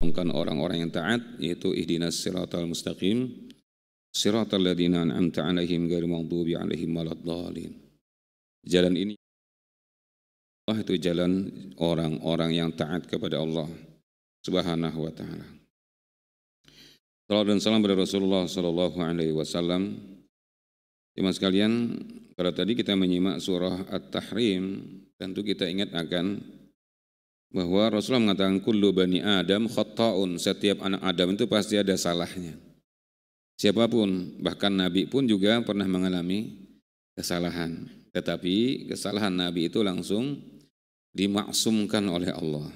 mengkan orang-orang yang taat yaitu ihdinas siratal mustaqim siratal ladzina an'amta alaihim ghairil maghdubi alaihim waladdallin jalan ini Allah itu jalan orang-orang yang taat kepada Allah Subhanahu wa taala Salam dan salam pada Rasulullah sallallahu alaihi wasallam Teman sekalian, pada tadi kita menyimak surah At-Tahrim, tentu kita ingat akan bahwa Rasulullah mengatakan kullu bani Adam khata'un, setiap anak Adam itu pasti ada salahnya. Siapapun, bahkan Nabi pun juga pernah mengalami kesalahan. Tetapi kesalahan Nabi itu langsung dimaksumkan oleh Allah.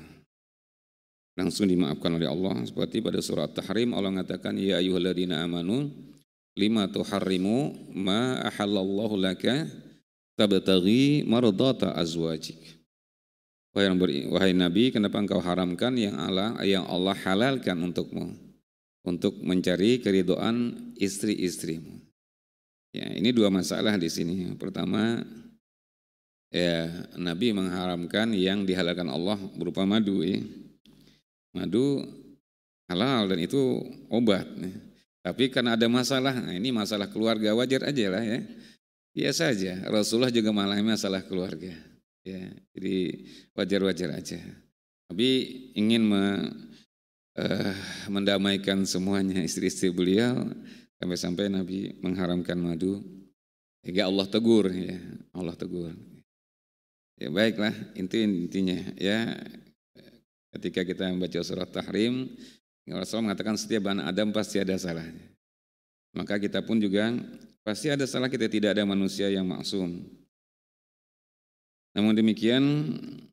Langsung dimaafkan oleh Allah seperti pada surat Tahrim Allah mengatakan ya ayyuhalladzina amanu lima tuharrimu ma ahallallahu laka tabtaghi mardata azwajik. Wahai, wahai Nabi, kenapa engkau haramkan yang Allah yang Allah halalkan untukmu untuk mencari keridoan istri-istrimu? Ya, ini dua masalah di sini. Pertama, ya Nabi mengharamkan yang dihalalkan Allah berupa madu. Ya. Madu halal dan itu obat. Ya. Tapi karena ada masalah, nah ini masalah keluarga wajar aja lah ya. Biasa aja. Rasulullah juga malah masalah keluarga. Ya, jadi wajar-wajar aja. Tapi ingin me, uh, mendamaikan semuanya istri-istri beliau sampai-sampai Nabi mengharamkan madu. Hingga Allah tegur ya, Allah tegur. Ya baiklah, itu intinya ya. Ketika kita membaca surat Tahrim, Rasulullah mengatakan setiap anak Adam pasti ada salahnya. Maka kita pun juga pasti ada salah kita tidak ada manusia yang maksum. Namun demikian,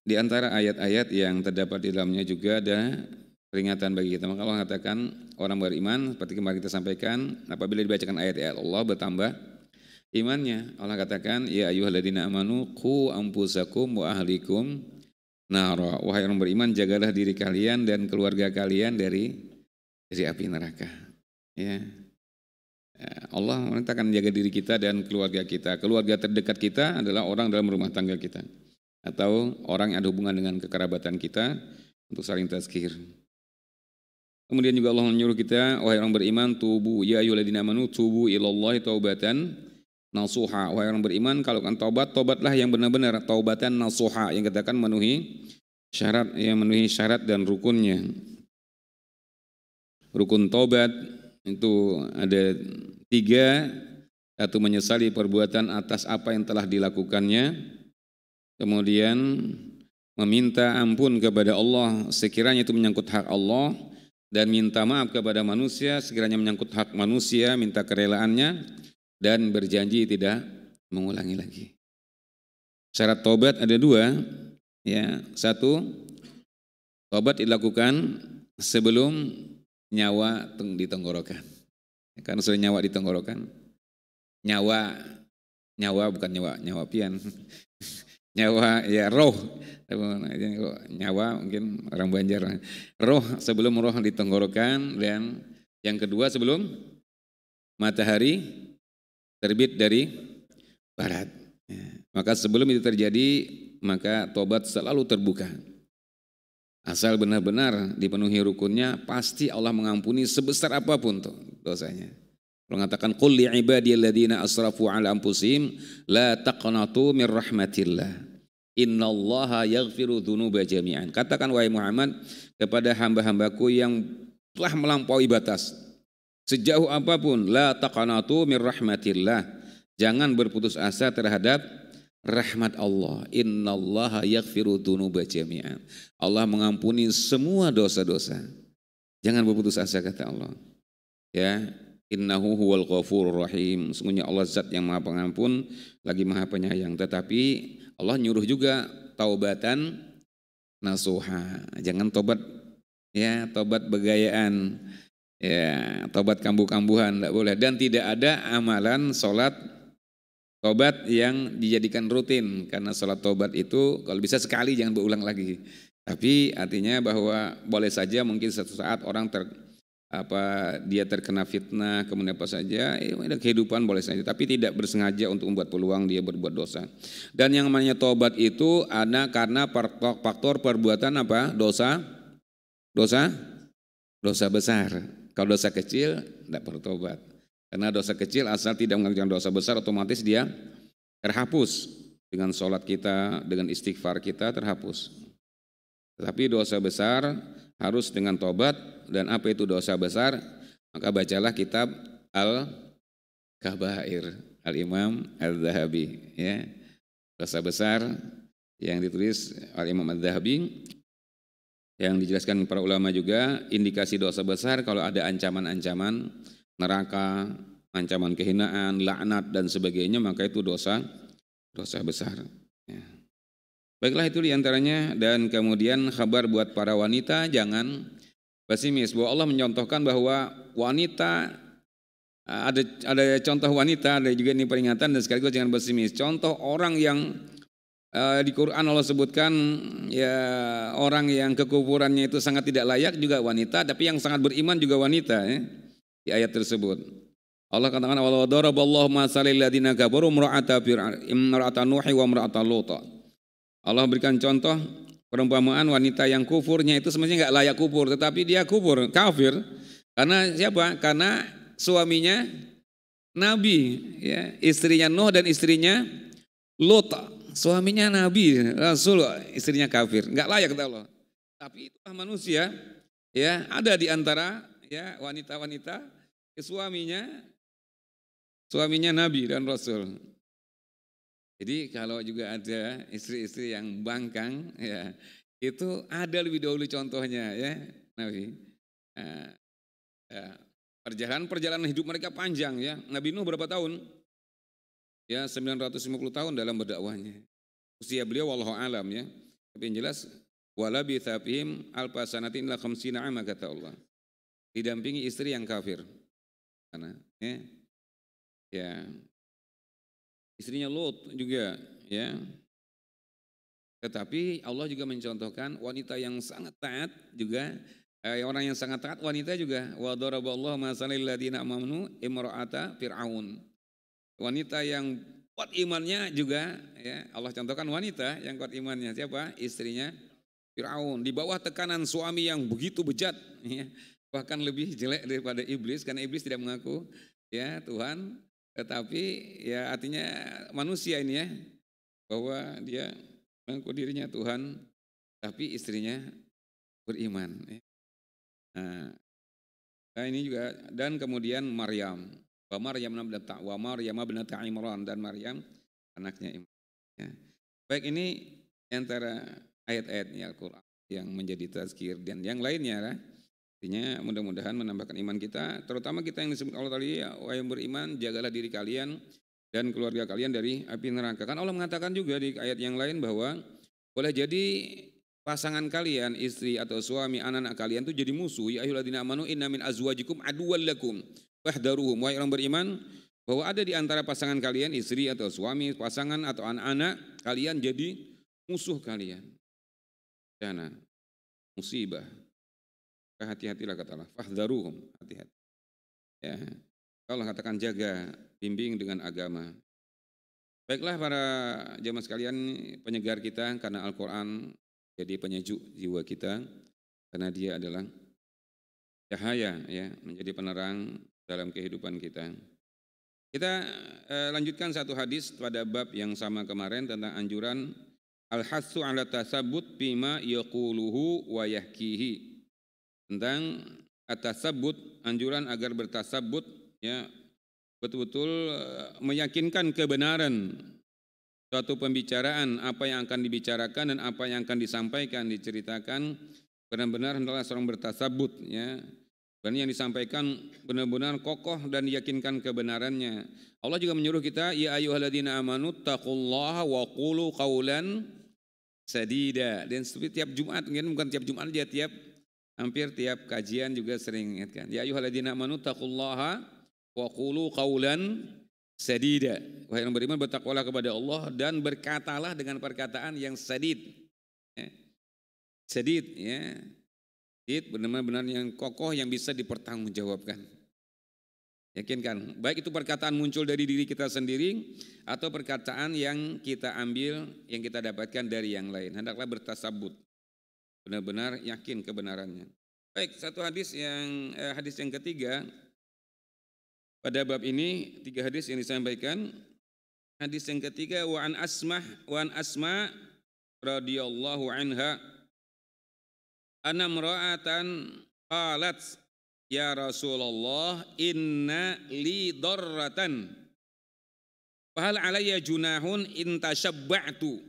di antara ayat-ayat yang terdapat di dalamnya juga ada peringatan bagi kita. Maka Allah mengatakan orang beriman, seperti kemarin kita sampaikan, apabila dibacakan ayat-ayat ya Allah bertambah imannya. Allah katakan, Ya ayuhaladina amanu ku ampusakum wa ahlikum nara. Wahai orang beriman, jagalah diri kalian dan keluarga kalian dari dari api neraka. Ya, Eh, Allah kita akan menjaga diri kita dan keluarga kita. Keluarga terdekat kita adalah orang dalam rumah tangga kita atau orang yang ada hubungan dengan kekerabatan kita untuk saling tazkir. Kemudian juga Allah menyuruh kita, wahai orang beriman, tubuh ya ayyuhalladzina manu, tubu ilallahi taubatan nasuha. Wahai orang beriman, kalau kan taubat, taubatlah yang benar-benar taubatan nasuha yang katakan memenuhi syarat yang memenuhi syarat dan rukunnya. Rukun taubat, itu ada tiga satu menyesali perbuatan atas apa yang telah dilakukannya kemudian meminta ampun kepada Allah sekiranya itu menyangkut hak Allah dan minta maaf kepada manusia sekiranya menyangkut hak manusia minta kerelaannya dan berjanji tidak mengulangi lagi syarat tobat ada dua ya satu tobat dilakukan sebelum nyawa di tenggorokan. Karena sudah nyawa di tenggorokan, nyawa nyawa bukan nyawa nyawa pian nyawa ya roh nyawa mungkin orang Banjar roh sebelum roh di tenggorokan dan yang kedua sebelum matahari terbit dari barat ya, maka sebelum itu terjadi maka tobat selalu terbuka Asal benar-benar dipenuhi rukunnya, pasti Allah mengampuni sebesar apapun tuh dosanya. mengatakan qul li ibadiyalladzina asrafu ala anfusihim la taqnatu min rahmatillah. Innallaha yaghfiru dzunuba jami'an. Katakan wahai Muhammad kepada hamba-hambaku yang telah melampaui batas. Sejauh apapun la taqnatu min rahmatillah. Jangan berputus asa terhadap rahmat Allah. Innallaha yaghfiru dzunuba jami'a. Allah mengampuni semua dosa-dosa. Jangan berputus asa kata Allah. Ya, innahu huwal ghafurur rahim. Sungguhnya Allah zat yang Maha Pengampun lagi Maha Penyayang. Tetapi Allah nyuruh juga taubatan nasuha. Jangan tobat ya, tobat begayaan. Ya, tobat kambuh-kambuhan tidak boleh dan tidak ada amalan salat Tobat yang dijadikan rutin karena sholat tobat itu kalau bisa sekali jangan berulang lagi. Tapi artinya bahwa boleh saja mungkin satu saat orang ter, apa dia terkena fitnah kemudian apa saja eh, kehidupan boleh saja tapi tidak bersengaja untuk membuat peluang dia berbuat dosa dan yang namanya tobat itu ada karena faktor perbuatan apa dosa dosa dosa besar kalau dosa kecil tidak perlu tobat karena dosa kecil asal tidak mengerjakan dosa besar otomatis dia terhapus dengan sholat kita, dengan istighfar kita terhapus. Tetapi dosa besar harus dengan tobat dan apa itu dosa besar? Maka bacalah kitab Al-Kabair Al-Imam Al-Zahabi ya. Dosa besar yang ditulis Al-Imam Al-Zahabi yang dijelaskan para ulama juga indikasi dosa besar kalau ada ancaman-ancaman neraka, ancaman kehinaan, laknat dan sebagainya, maka itu dosa dosa besar. Ya. Baiklah itu diantaranya dan kemudian kabar buat para wanita jangan pesimis bahwa Allah mencontohkan bahwa wanita eh, ada ada contoh wanita ada juga ini peringatan dan sekaligus jangan pesimis. Contoh orang yang uh, di Quran Allah sebutkan ya orang yang kekufurannya itu sangat tidak layak juga wanita, tapi yang sangat beriman juga wanita. Ya di ayat tersebut. Allah katakan wa daraballahu masalil ladina kafaru imra'ata nuhi wa imra'ata lut. Allah berikan contoh perumpamaan wanita yang kufurnya itu sebenarnya nggak layak kufur tetapi dia kufur kafir karena siapa? Karena suaminya nabi ya, istrinya Nuh dan istrinya Lut. Suaminya nabi, rasul, istrinya kafir. nggak layak kata Allah. Tapi itulah manusia ya ada di antara ya wanita-wanita ke suaminya suaminya nabi dan rasul. Jadi kalau juga ada istri-istri yang bangkang ya itu ada lebih dahulu contohnya ya Nabi. Nah, ya, perjalanan-perjalanan hidup mereka panjang ya. Nabi Nuh berapa tahun? Ya 950 tahun dalam berdakwahnya. Usia beliau wallahu alam ya. Tapi yang jelas walabi tsafihim sanatin la khamsina ama kata Allah didampingi istri yang kafir. Karena ya, ya istrinya Lot juga ya. Tetapi Allah juga mencontohkan wanita yang sangat taat juga eh, orang yang sangat taat wanita juga wa daraballahu masalil ladina amanu imra'ata fir'aun. Wanita yang kuat imannya juga ya Allah contohkan wanita yang kuat imannya siapa? Istrinya Firaun di bawah tekanan suami yang begitu bejat ya, bahkan lebih jelek daripada iblis karena iblis tidak mengaku ya Tuhan tetapi ya artinya manusia ini ya bahwa dia mengaku dirinya Tuhan tapi istrinya beriman ya. nah, nah, ini juga dan kemudian Maryam wa Maryam nabda wa Maryam binti Imran dan Maryam anaknya Imran ya. baik ini antara ayat-ayatnya Al-Qur'an yang menjadi tazkir dan yang lainnya lah. Ya. Artinya mudah-mudahan menambahkan iman kita, terutama kita yang disebut Allah tadi, ya, wahai yang beriman, jagalah diri kalian dan keluarga kalian dari api neraka. Kan Allah mengatakan juga di ayat yang lain bahwa boleh jadi pasangan kalian, istri atau suami, anak-anak kalian itu jadi musuh. Ya dina amanu inna min azwajikum aduwal lakum Wahdaruhum. Wahai orang beriman, bahwa ada di antara pasangan kalian, istri atau suami, pasangan atau anak-anak kalian jadi musuh kalian. Dana, musibah, maka hati-hatilah kata Allah. Fahdharuhum. Hati-hati. Ya. Allah katakan jaga, bimbing dengan agama. Baiklah para jamaah sekalian, penyegar kita karena Al-Quran jadi penyejuk jiwa kita. Karena dia adalah cahaya ya menjadi penerang dalam kehidupan kita. Kita eh, lanjutkan satu hadis pada bab yang sama kemarin tentang anjuran al hassu ala tasabut bima yaquluhu wa yahkihi tentang atasabut anjuran agar bertasabut ya betul-betul eh, meyakinkan kebenaran suatu pembicaraan apa yang akan dibicarakan dan apa yang akan disampaikan diceritakan benar-benar hendaklah seorang bertasabut ya dan yang disampaikan benar-benar kokoh dan diyakinkan kebenarannya. Allah juga menyuruh kita ya ayyuhalladzina amanu taqullaha wa qulu qaulan sadida. Dan setiap Jumat mungkin bukan tiap Jumat aja tiap hampir tiap kajian juga sering ingatkan. Ya ayuhaladina amanu taqullaha wa qulu qawlan sadida. Wahai yang beriman bertakwalah kepada Allah dan berkatalah dengan perkataan yang sadid. Ya. Sadid ya. Sadid benar-benar yang kokoh yang bisa dipertanggungjawabkan. Yakinkan, baik itu perkataan muncul dari diri kita sendiri atau perkataan yang kita ambil, yang kita dapatkan dari yang lain. Hendaklah bertasabut benar-benar yakin kebenarannya. Baik, satu hadis yang eh, hadis yang ketiga pada bab ini tiga hadis yang disampaikan. Hadis yang ketiga wa an Asmah wa an Asma radhiyallahu anha anam ra'atan qalat ya Rasulullah inna li darratan fahal alayya junahun in tashabba'tu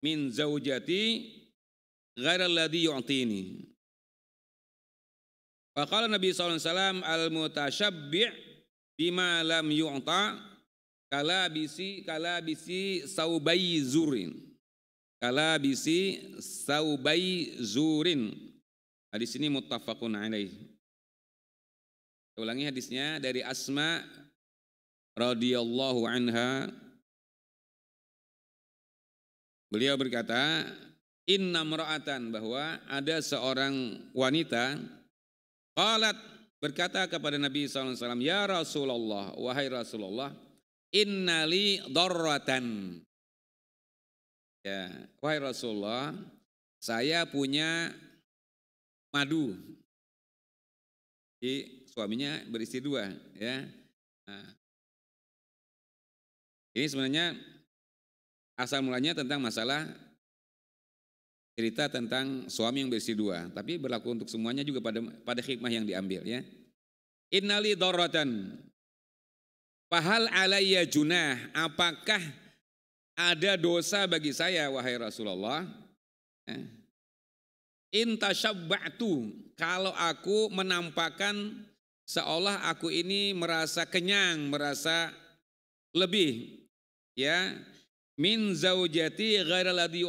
min zaujati ghairal ladzi yu'tini. Wa Nabi sallallahu alaihi wasallam al mutashabbi' bima lam yu'ta kalabisi kalabisi saubai zurin. kalabisi saubai zurin. Hadis ini muttafaqun alaih. ulangi hadisnya dari Asma radhiyallahu anha. Beliau berkata, inna mra'atan bahwa ada seorang wanita qalat berkata kepada Nabi SAW, Ya Rasulullah, wahai Rasulullah, innali darratan. Ya, wahai Rasulullah, saya punya madu. Jadi suaminya berisi dua, ya. Nah. Ini sebenarnya asal mulanya tentang masalah cerita tentang suami yang berisi dua, tapi berlaku untuk semuanya juga pada pada hikmah yang diambil ya. Innali dorotan, pahal alayya junah, apakah ada dosa bagi saya wahai Rasulullah? Eh. Intasyabba'tu, kalau aku menampakkan seolah aku ini merasa kenyang, merasa lebih ya min zaujati ghairal ladhi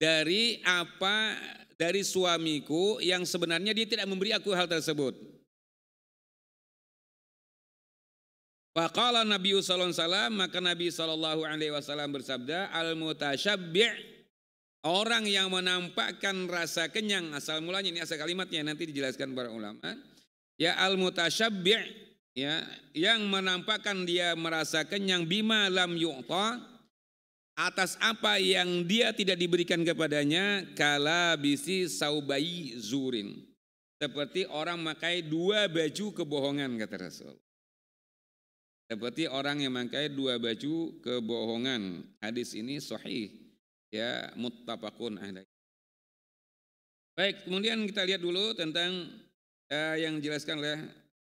dari apa dari suamiku yang sebenarnya dia tidak memberi aku hal tersebut. Faqala Nabi sallallahu alaihi wasallam maka Nabi sallallahu alaihi wasallam bersabda al mutasyabbi' Orang yang menampakkan rasa kenyang asal mulanya ini asal kalimatnya nanti dijelaskan para ulama. Ya al mutasyabbi' ya yang menampakkan dia merasa kenyang bima lam yu'ta atas apa yang dia tidak diberikan kepadanya kala bisi saubai zurin seperti orang memakai dua baju kebohongan kata Rasul seperti orang yang memakai dua baju kebohongan hadis ini sahih ya muttafaqun alaih baik kemudian kita lihat dulu tentang eh, yang dijelaskan oleh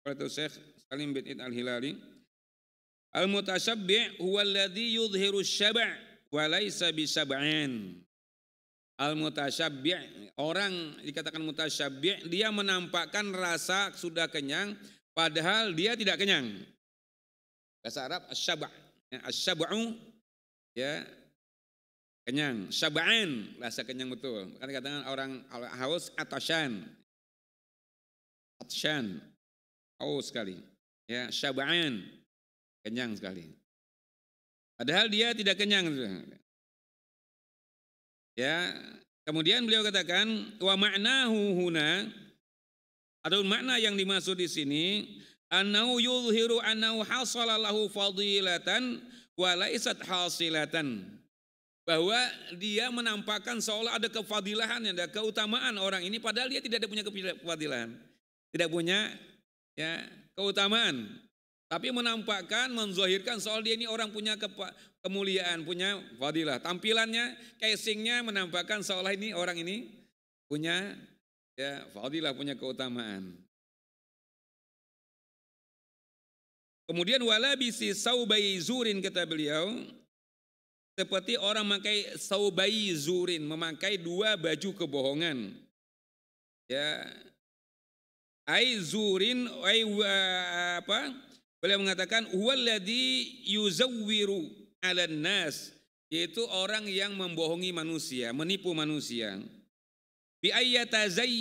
Prof. Syekh Salim bin Id Al-Hilali Al-mutasabbi' huwa alladhi yudhiru syaba' walaisa bisab'in. Al mutasyabbi' orang dikatakan mutasyabbi' dia menampakkan rasa sudah kenyang padahal dia tidak kenyang. Bahasa Arab asyab' ya, asyab'u ya kenyang syab'an rasa kenyang betul. Kan dikatakan orang haus atasyan. Atasyan haus sekali. Ya syab'an kenyang sekali. Padahal dia tidak kenyang. Gitu. Ya, kemudian beliau katakan wa ma'nahu huna atau makna yang dimaksud di sini annahu yuzhiru annahu hasala lahu fadilatan wa laisat hasilatan bahwa dia menampakkan seolah ada kefadilahan ada keutamaan orang ini padahal dia tidak ada punya kefadilahan tidak punya ya keutamaan tapi menampakkan, menzahirkan soal dia ini orang punya kemuliaan, punya fadilah. Tampilannya, casingnya menampakkan seolah ini orang ini punya ya fadilah, punya keutamaan. Kemudian wala bisi saubai zurin kata beliau seperti orang memakai saubai zurin memakai dua baju kebohongan. Ya ai zurin ai apa Beliau mengatakan huwallazi yuzawwiru 'alan nas yaitu orang yang membohongi manusia, menipu manusia. Bi nabi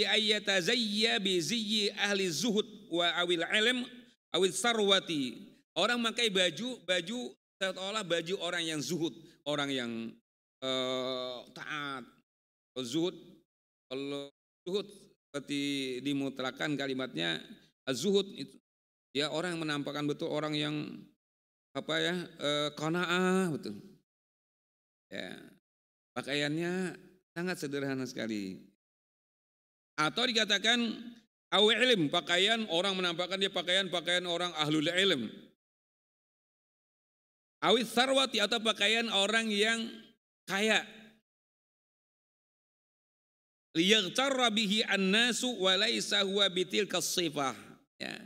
bi ayyatazayya bi ziyyi ahli zuhud wa awil ilm awil sarwati. Orang memakai baju baju seolah baju orang yang zuhud, orang yang uh, taat. Zuhud kalau zuhud seperti dimutlakan kalimatnya zuhud itu Ya orang yang menampakkan betul orang yang apa ya e, eh, konaah betul. Ya pakaiannya sangat sederhana sekali. Atau dikatakan awi pakaian orang menampakkan dia pakaian pakaian orang ahlul ilm. Awi sarwati atau pakaian orang yang kaya Liyaghtarra bihi annasu wa huwa bitilka sifah. Ya.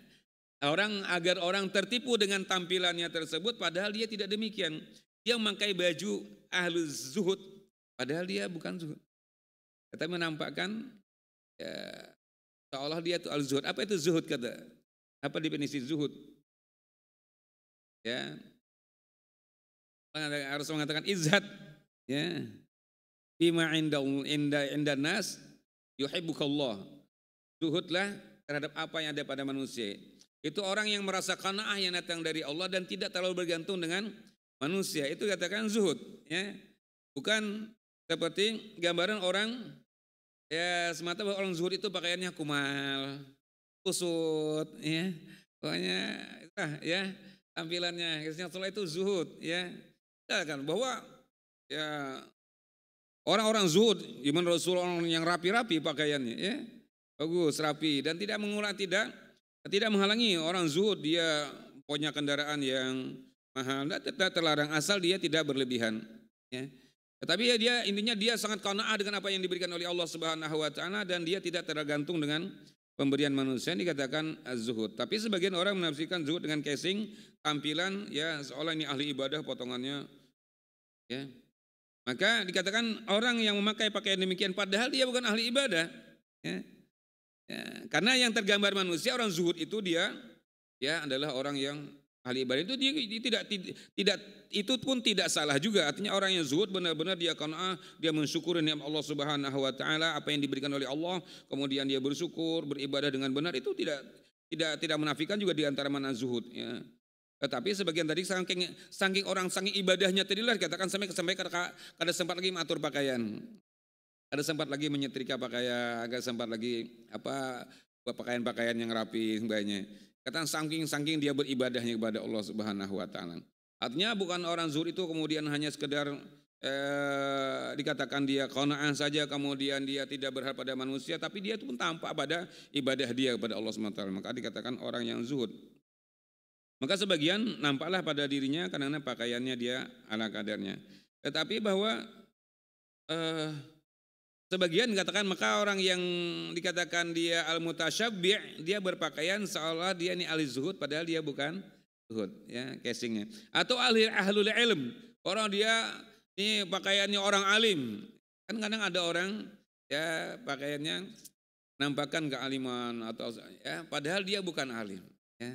Orang agar orang tertipu dengan tampilannya tersebut padahal dia tidak demikian. Dia memakai baju ahlu zuhud padahal dia bukan zuhud. kata menampakkan ya, seolah dia itu al zuhud. Apa itu zuhud kata? Apa definisi zuhud? Ya. Harus mengatakan izhat ya. Bima inda inda inda nas yuhibbukallah. Zuhudlah terhadap apa yang ada pada manusia itu orang yang merasa kanaah yang datang dari Allah dan tidak terlalu bergantung dengan manusia. Itu katakan zuhud, ya. Bukan seperti gambaran orang ya semata bahwa orang zuhud itu pakaiannya kumal, kusut, ya. Pokoknya nah, ya tampilannya. Yang setelah itu zuhud, ya. kan bahwa ya Orang-orang zuhud, gimana Rasulullah orang yang rapi-rapi pakaiannya, ya. Bagus, rapi dan tidak mengulang tidak tidak menghalangi orang zuhud dia punya kendaraan yang mahal, tidak terlarang asal dia tidak berlebihan. Ya. Tetapi ya dia intinya dia sangat kona'ah dengan apa yang diberikan oleh Allah Subhanahu wa taala dan dia tidak tergantung dengan pemberian manusia ini dikatakan zuhud. Tapi sebagian orang menafsirkan zuhud dengan casing, tampilan ya seolah ini ahli ibadah potongannya ya. Maka dikatakan orang yang memakai pakaian demikian padahal dia bukan ahli ibadah ya. Ya, karena yang tergambar manusia orang zuhud itu dia ya adalah orang yang ahli ibadah itu dia, dia tidak tidak itu pun tidak salah juga. Artinya orang yang zuhud benar-benar dia qanaah, dia mensyukuri nikmat Allah Subhanahu wa taala, apa yang diberikan oleh Allah, kemudian dia bersyukur, beribadah dengan benar itu tidak tidak tidak menafikan juga di antara mana zuhud ya. Tetapi sebagian tadi saking, saking orang saking ibadahnya tadi lah katakan sampai sampai kada, kada sempat lagi mengatur pakaian ada sempat lagi menyetrika pakaian, agak sempat lagi apa pakaian-pakaian yang rapi banyak. Kata sangking saking dia beribadahnya kepada Allah Subhanahu wa taala. Artinya bukan orang zuhud itu kemudian hanya sekedar eh, dikatakan dia qanaah saja kemudian dia tidak berharap pada manusia tapi dia itu pun tampak pada ibadah dia kepada Allah Subhanahu wa taala. Maka dikatakan orang yang zuhud. Maka sebagian nampaklah pada dirinya karena pakaiannya dia ala kadarnya. Tetapi bahwa eh, Sebagian dikatakan maka orang yang dikatakan dia al-mutasyabbih dia berpakaian seolah dia ini ahli zuhud padahal dia bukan zuhud ya casingnya. Atau ahli ahlul ilm, orang dia ini pakaiannya orang alim. Kan kadang ada orang ya pakaiannya nampakkan kealiman atau ya padahal dia bukan alim ya.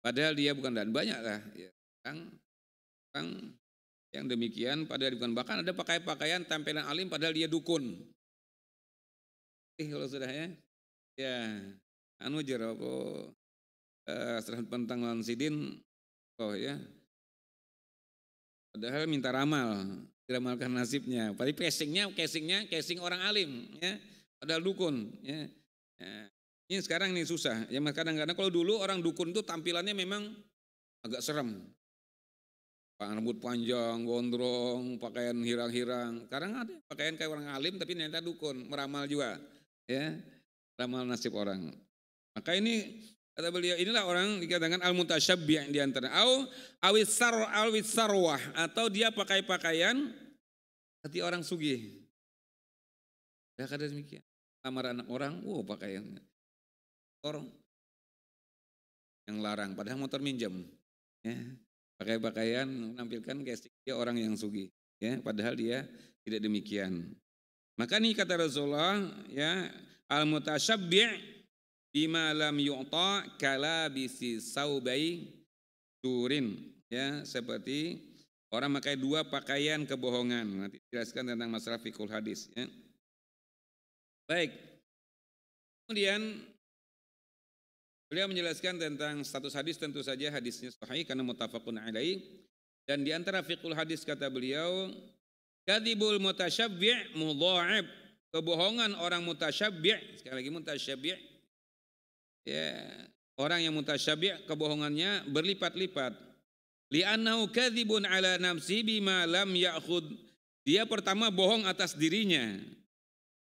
Padahal dia bukan dan banyak lah ya. Orang, orang yang demikian pada bukan bahkan ada pakaian-pakaian tampilan alim padahal dia dukun. Eh kalau sudah ya. Ya, anu jero oh, eh, setelah eh pentang Lansidin, oh ya. Padahal minta ramal, diramalkan nasibnya. Padahal casingnya, casingnya, casing orang alim, ya. Padahal dukun, ya. ya. Ini sekarang nih susah. Ya kadang-kadang kalau dulu orang dukun itu tampilannya memang agak serem. Pangan rambut panjang, gondrong, pakaian hirang-hirang. Sekarang ada pakaian kayak orang alim tapi ternyata dukun, meramal juga. Ya, ramal nasib orang. Maka ini kata beliau inilah orang dikatakan al mutasyabbi di antara au awisar awisarwah atau dia pakai pakaian hati orang sugi. Ya kadang demikian. Lamar anak orang, wow pakaian orang yang larang padahal motor minjem. Ya Pakai pakaian menampilkan kayak dia orang yang sugi, ya, padahal dia tidak demikian. Maka nih kata Rasulullah, ya, al mutasyabbi' bima lam yu'ta kala bisi saubai turin ya seperti orang pakai dua pakaian kebohongan nanti jelaskan tentang masalah fikul hadis ya baik kemudian Beliau menjelaskan tentang status hadis tentu saja hadisnya sahih karena mutafakun alaih. Dan di antara fiqhul hadis kata beliau, Kadibul mutasyabbi' mudha'ib. Kebohongan orang mutasyabbi' sekali lagi mutasyabbi' ya orang yang mutasyabbi' kebohongannya berlipat-lipat. Li'annahu kadibun ala nafsi bima lam ya'khud. Dia pertama bohong atas dirinya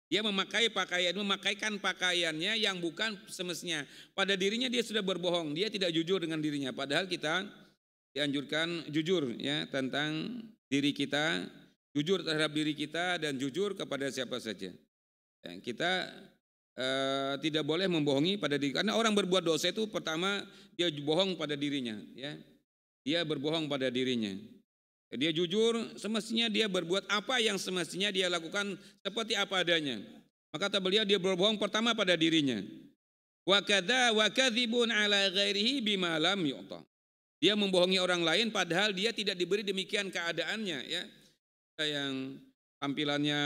dia memakai pakaian, memakaikan pakaiannya yang bukan semestinya. Pada dirinya dia sudah berbohong, dia tidak jujur dengan dirinya. Padahal kita dianjurkan jujur ya tentang diri kita, jujur terhadap diri kita dan jujur kepada siapa saja. Ya, kita e, tidak boleh membohongi pada diri karena orang berbuat dosa itu pertama dia bohong pada dirinya ya. Dia berbohong pada dirinya. Dia jujur, semestinya dia berbuat apa yang semestinya dia lakukan seperti apa adanya. Maka kata beliau dia berbohong pertama pada dirinya. Wa kadza wa kadzibun ala ghairihi bima lam yu'ta. Dia membohongi orang lain padahal dia tidak diberi demikian keadaannya ya. Yang tampilannya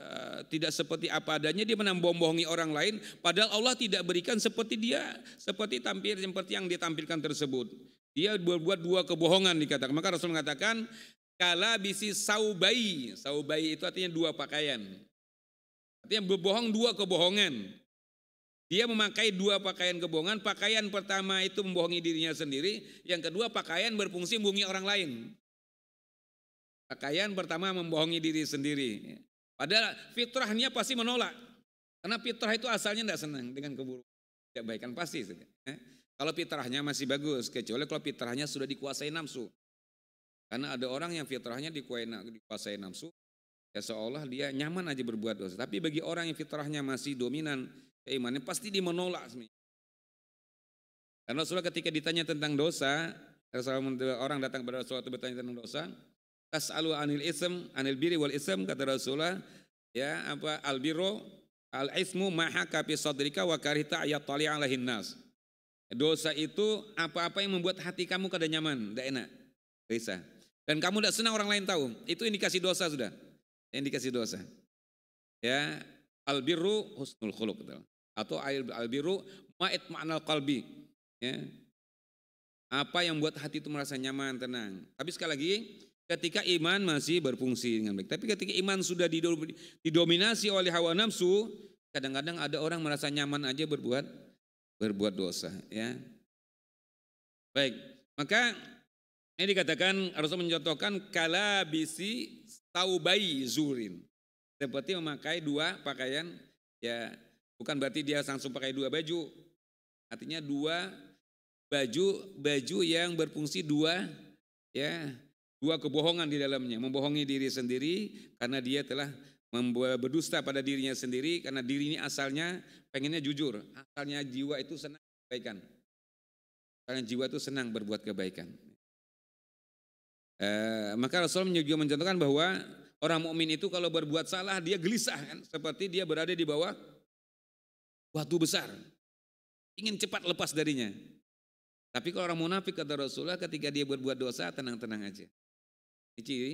uh, tidak seperti apa adanya dia bohongi orang lain padahal Allah tidak berikan seperti dia seperti tampil seperti yang ditampilkan tersebut dia berbuat dua kebohongan dikatakan. Maka Rasul mengatakan kala bisi saubai. Saubai itu artinya dua pakaian. Artinya berbohong dua kebohongan. Dia memakai dua pakaian kebohongan. Pakaian pertama itu membohongi dirinya sendiri. Yang kedua pakaian berfungsi membohongi orang lain. Pakaian pertama membohongi diri sendiri. Padahal fitrahnya pasti menolak. Karena fitrah itu asalnya tidak senang dengan keburukan. Tidak baik pasti. Eh? Kalau fitrahnya masih bagus, kecuali kalau fitrahnya sudah dikuasai nafsu. Karena ada orang yang fitrahnya dikuasai nafsu, ya seolah dia nyaman aja berbuat dosa. Tapi bagi orang yang fitrahnya masih dominan keimannya ya pasti dia menolak. Karena Rasulullah ketika ditanya tentang dosa, Rasulullah orang datang kepada Rasulullah itu bertanya tentang dosa, tas'alu anil ism, anil biri wal ism, kata Rasulullah, ya apa al biro al ismu maha kapi sadrika wa karita ayat tali'a nas. Dosa itu apa-apa yang membuat hati kamu kada nyaman, tidak enak. Gelisah. Dan kamu tidak senang orang lain tahu. Itu indikasi dosa sudah. Indikasi dosa. Ya, albiru husnul khuluq atau albiru ma'it ma'nal qalbi. Ya. Apa yang membuat hati itu merasa nyaman, tenang. Tapi sekali lagi, ketika iman masih berfungsi dengan baik. Tapi ketika iman sudah didominasi oleh hawa nafsu, kadang-kadang ada orang merasa nyaman aja berbuat berbuat dosa ya. Baik, maka ini dikatakan Rasul mencontohkan kalabisi taubai zurin. Seperti memakai dua pakaian ya bukan berarti dia langsung pakai dua baju. Artinya dua baju baju yang berfungsi dua ya dua kebohongan di dalamnya, membohongi diri sendiri karena dia telah membuat berdusta pada dirinya sendiri karena dirinya asalnya pengennya jujur, asalnya jiwa itu senang kebaikan. Asalnya jiwa itu senang berbuat kebaikan. E, maka Rasul juga mencontohkan bahwa orang mukmin itu kalau berbuat salah dia gelisah kan, seperti dia berada di bawah batu besar. Ingin cepat lepas darinya. Tapi kalau orang munafik kata Rasulullah ketika dia berbuat dosa tenang-tenang aja. Ini ciri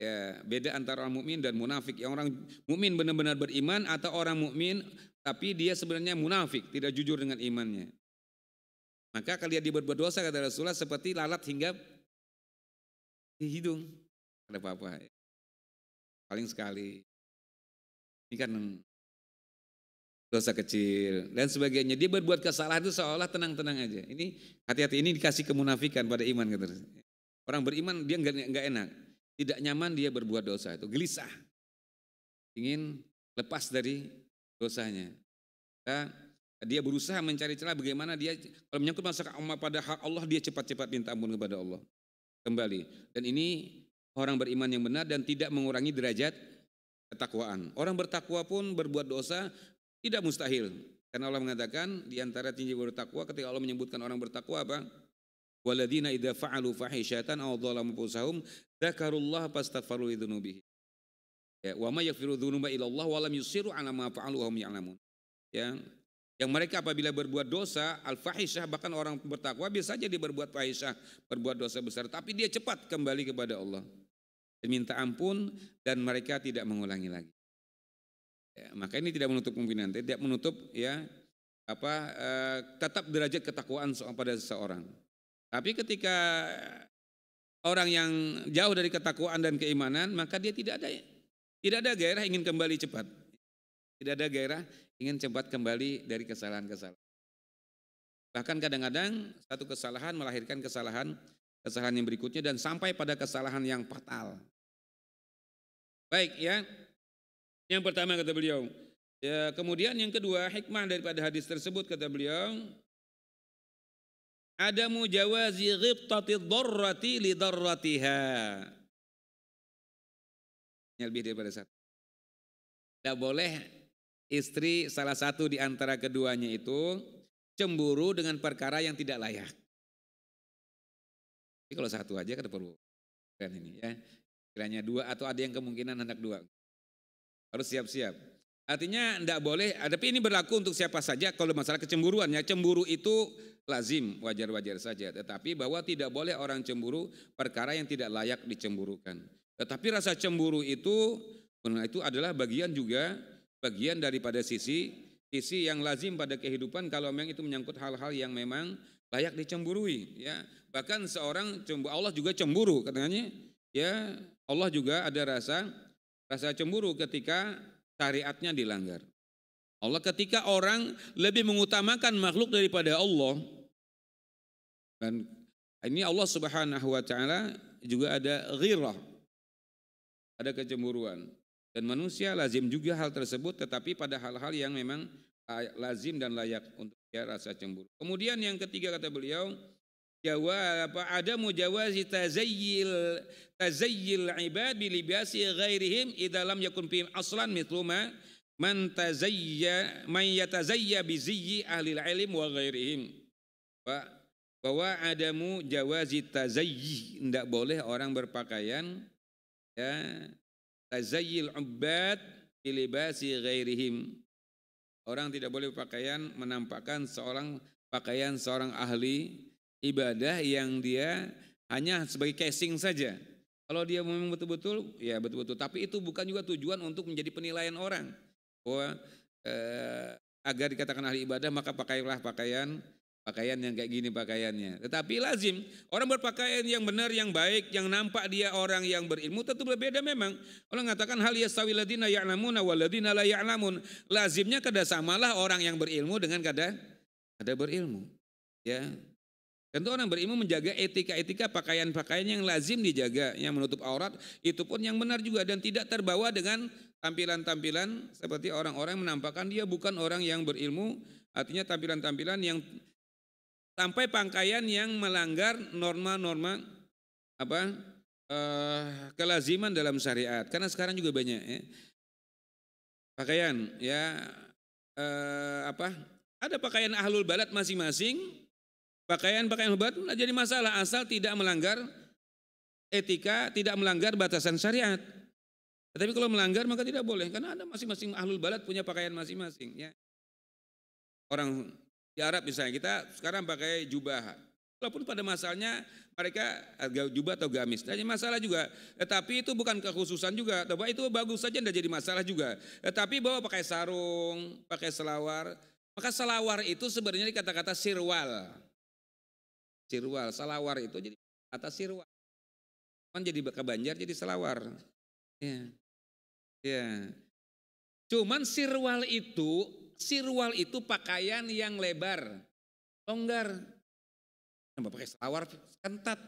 Ya, beda antara orang mukmin dan munafik. Yang orang mukmin benar-benar beriman atau orang mukmin tapi dia sebenarnya munafik, tidak jujur dengan imannya. Maka kalian dia berbuat dosa kata Rasulullah seperti lalat hingga di hidung. Ada apa-apa. Ya? Paling sekali. Ini kan dosa kecil dan sebagainya. Dia berbuat kesalahan itu seolah tenang-tenang aja. Ini hati-hati ini dikasih kemunafikan pada iman kata Orang beriman dia nggak enak tidak nyaman dia berbuat dosa itu, gelisah. Ingin lepas dari dosanya. Nah, dia berusaha mencari celah bagaimana dia kalau menyangkut masalah pada hak Allah dia cepat-cepat minta ampun kepada Allah kembali. Dan ini orang beriman yang benar dan tidak mengurangi derajat ketakwaan. Orang bertakwa pun berbuat dosa tidak mustahil. Karena Allah mengatakan di antara tinggi bertakwa ketika Allah menyebutkan orang bertakwa apa? Waladina idza fa'alu fahisyatan aw dhalamu fusahum dzakarullaha fastaghfiru li dzunubihim. Ya, wa may yaghfiru dzunuba ila Allah wa lam yusiru 'ala ma fa'alu wa hum ya'lamun. Ya. Yang mereka apabila berbuat dosa, al-fahisyah bahkan orang bertakwa biasa saja dia berbuat fahisyah, berbuat dosa besar, tapi dia cepat kembali kepada Allah. Minta ampun dan mereka tidak mengulangi lagi. Ya, maka ini tidak menutup kemungkinan, tidak menutup ya apa eh, tetap derajat ketakwaan pada seseorang. Tapi ketika orang yang jauh dari ketakwaan dan keimanan, maka dia tidak ada tidak ada gairah ingin kembali cepat. Tidak ada gairah ingin cepat kembali dari kesalahan-kesalahan. Bahkan kadang-kadang satu kesalahan melahirkan kesalahan kesalahan yang berikutnya dan sampai pada kesalahan yang fatal. Baik ya. Yang pertama kata beliau. Ya, kemudian yang kedua hikmah daripada hadis tersebut kata beliau adamu jawazi ghibtati dharrati li dharratiha. Ini lebih daripada satu. Tidak boleh istri salah satu di antara keduanya itu cemburu dengan perkara yang tidak layak. Tapi kalau satu aja kan perlu kan ini ya. Kiranya dua atau ada yang kemungkinan hendak dua. Harus siap-siap. Artinya tidak boleh, eh, tapi ini berlaku untuk siapa saja kalau masalah kecemburuan. Ya, cemburu itu lazim, wajar-wajar saja. Tetapi bahwa tidak boleh orang cemburu perkara yang tidak layak dicemburukan. Tetapi rasa cemburu itu, nah, itu adalah bagian juga, bagian daripada sisi sisi yang lazim pada kehidupan kalau memang itu menyangkut hal-hal yang memang layak dicemburui ya bahkan seorang cemburu Allah juga cemburu katanya ya Allah juga ada rasa rasa cemburu ketika syariatnya dilanggar. Allah ketika orang lebih mengutamakan makhluk daripada Allah dan ini Allah Subhanahu wa taala juga ada ghirah. Ada kecemburuan. Dan manusia lazim juga hal tersebut tetapi pada hal-hal yang memang ah, lazim dan layak untuk dia rasa cemburu. Kemudian yang ketiga kata beliau Jawa apa ada jawazi tazayyil tazayyil ibad bi libasi ghairihim idza lam yakun fihim aslan mithluma man tazayya man yatazayya bi ziyyi ahli ilm wa ghairihim wa bahwa adamu jawazi tazayyi tidak boleh orang berpakaian ya tazayyil ubad bi libasi ghairihim orang tidak boleh berpakaian menampakkan seorang pakaian seorang ahli ibadah yang dia hanya sebagai casing saja. Kalau dia memang betul-betul, ya betul-betul. Tapi itu bukan juga tujuan untuk menjadi penilaian orang. Bahwa eh, agar dikatakan ahli ibadah maka pakailah pakaian pakaian yang kayak gini pakaiannya. Tetapi lazim orang berpakaian yang benar, yang baik, yang nampak dia orang yang berilmu tentu berbeda memang. Orang mengatakan hal yasawi ladina ya'lamuna ladina la ya'lamun. Lazimnya kada samalah orang yang berilmu dengan kada kada berilmu. Ya, Tentu orang berilmu menjaga etika-etika pakaian-pakaian yang lazim dijaga, yang menutup aurat, itu pun yang benar juga dan tidak terbawa dengan tampilan-tampilan seperti orang-orang menampakkan dia bukan orang yang berilmu, artinya tampilan-tampilan yang sampai pakaian yang melanggar norma-norma apa eh, kelaziman dalam syariat. Karena sekarang juga banyak ya. pakaian ya eh, apa ada pakaian ahlul balad masing-masing Pakaian-pakaian lebat tidak jadi masalah asal tidak melanggar etika, tidak melanggar batasan syariat. Tetapi kalau melanggar maka tidak boleh karena ada masing-masing ahlul balad punya pakaian masing-masing ya. Orang di Arab misalnya kita sekarang pakai jubah. Walaupun pada masalahnya mereka eh, jubah atau gamis. Jadi masalah juga. Tetapi itu bukan kekhususan juga. tapi itu bagus saja tidak jadi masalah juga. Tetapi bahwa pakai sarung, pakai selawar. Maka selawar itu sebenarnya kata-kata sirwal. Sirwal, Salawar itu jadi atas Sirwal. Kan jadi ke Banjar jadi Salawar. Ya. Ya. Cuman sirwal itu, sirwal itu pakaian yang lebar, longgar. Nambah pakai salawar kentat.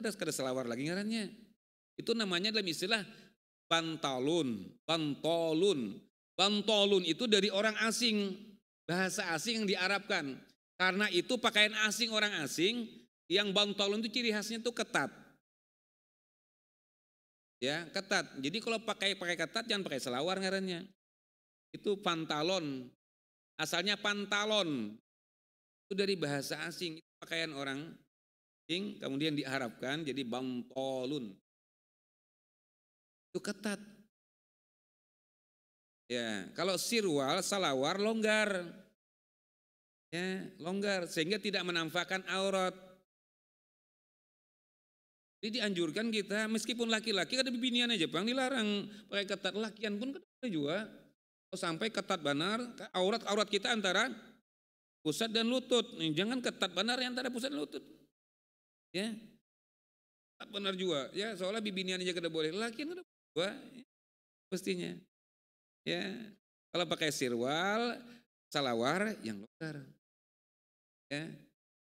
Ada ada salawar lagi ngarannya. Itu namanya dalam istilah pantalun, pantolun. Pantolun itu dari orang asing, bahasa asing yang diarabkan. Karena itu pakaian asing orang asing yang bang tolong itu ciri khasnya itu ketat. Ya, ketat. Jadi kalau pakai pakai ketat jangan pakai selawar ngarannya. Itu pantalon. Asalnya pantalon. Itu dari bahasa asing, itu pakaian orang asing kemudian diharapkan jadi bang tolun. Itu ketat. Ya, kalau sirwal, salawar longgar ya, longgar sehingga tidak menampakkan aurat. Jadi dianjurkan kita meskipun laki-laki ada bibinian aja Bang dilarang pakai ketat lakian pun ketat juga. Kalau sampai ketat benar, aurat-aurat kita antara pusat dan lutut. Nih, jangan ketat banar antara pusat dan lutut. Ya. Ketat benar juga ya seolah bibinian aja kada boleh. laki kada boleh juga pastinya. Ya. ya. Kalau pakai sirwal, salawar yang longgar. Ya.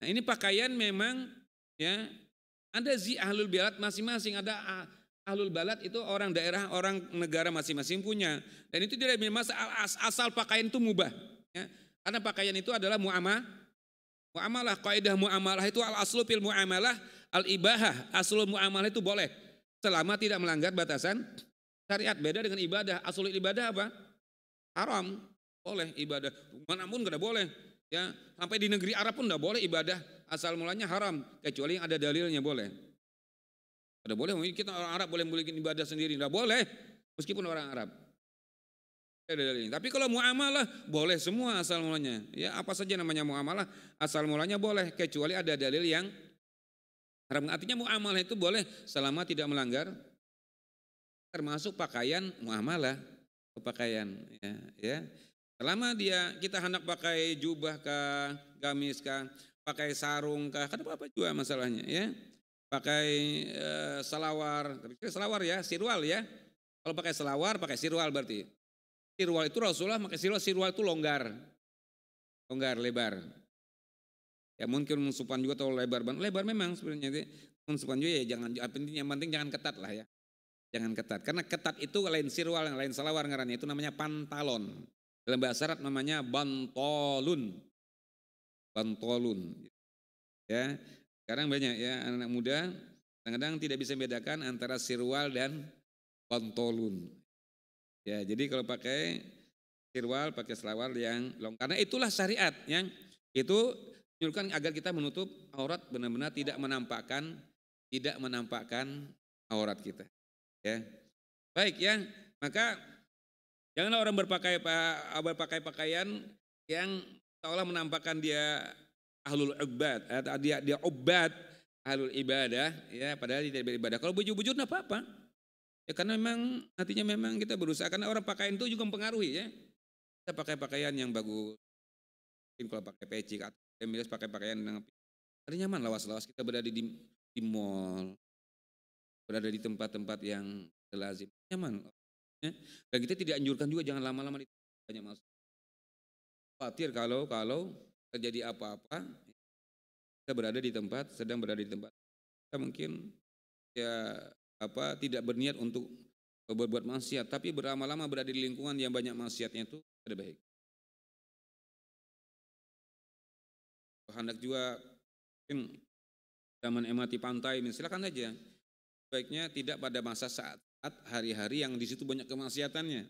Nah, ini pakaian memang ya ada zi ahlul balad masing-masing, ada ahlul balad itu orang daerah, orang negara masing-masing punya. Dan itu tidak memang asal pakaian itu mubah. Ya. Karena pakaian itu adalah muamalah Muamalah, kaidah muamalah itu al aslu fil muamalah al ibahah. Aslu muamalah itu boleh selama tidak melanggar batasan syariat. Beda dengan ibadah. Aslu ibadah apa? Haram. Boleh ibadah. Manapun kada boleh. Ya, sampai di negeri Arab pun tidak boleh ibadah asal mulanya haram kecuali yang ada dalilnya boleh. Tidak boleh kita orang Arab boleh memiliki ibadah sendiri, tidak boleh meskipun orang Arab. Ada dalilnya. Tapi kalau muamalah boleh semua asal mulanya. Ya apa saja namanya muamalah asal mulanya boleh kecuali ada dalil yang haram. Artinya muamalah itu boleh selama tidak melanggar termasuk pakaian muamalah pakaian ya, ya Selama dia kita hendak pakai jubah kah, gamis kah, pakai sarung kah, kan apa-apa juga masalahnya ya. Pakai e, selawar, tapi selawar ya, sirwal ya. Kalau pakai selawar, pakai sirwal berarti. Sirwal itu Rasulullah pakai sirwal, sirwal itu longgar. Longgar, lebar. Ya mungkin mensupan juga atau lebar banget. Lebar memang sebenarnya. Mensupan juga ya jangan, yang penting jangan ketat lah ya. Jangan ketat, karena ketat itu lain sirwal, lain selawar ngarannya, itu namanya pantalon. Dalam bahasa Arab namanya bantolun. Bantolun. Ya, sekarang banyak ya anak, -anak muda kadang-kadang tidak bisa membedakan antara sirwal dan bantolun. Ya, jadi kalau pakai sirwal, pakai selawar yang long. Karena itulah syariat yang itu menyuruhkan agar kita menutup aurat benar-benar tidak menampakkan tidak menampakkan aurat kita. Ya. Baik ya, maka Janganlah orang berpakai berpakai pakaian yang seolah menampakkan dia ahlul ibad, eh, dia dia obat ahlul ibadah, ya padahal dia tidak beribadah. Kalau bujur-bujur tidak apa-apa. Ya karena memang hatinya memang kita berusaha karena orang pakaian itu juga mempengaruhi ya. Kita pakai pakaian yang bagus. Mungkin kalau pakai peci atau milis pakai pakaian yang ada nyaman lawas-lawas kita berada di di mall berada di tempat-tempat yang lazim nyaman Eh, dan kita tidak anjurkan juga jangan lama-lama di banyak masuk. Khawatir kalau kalau terjadi apa-apa kita berada di tempat sedang berada di tempat kita mungkin ya apa tidak berniat untuk berbuat maksiat tapi berlama-lama berada di lingkungan yang banyak maksiatnya itu ada baik. Hendak juga mungkin kita menikmati pantai, silakan saja. Baiknya tidak pada masa saat hari-hari yang di situ banyak kemaksiatannya.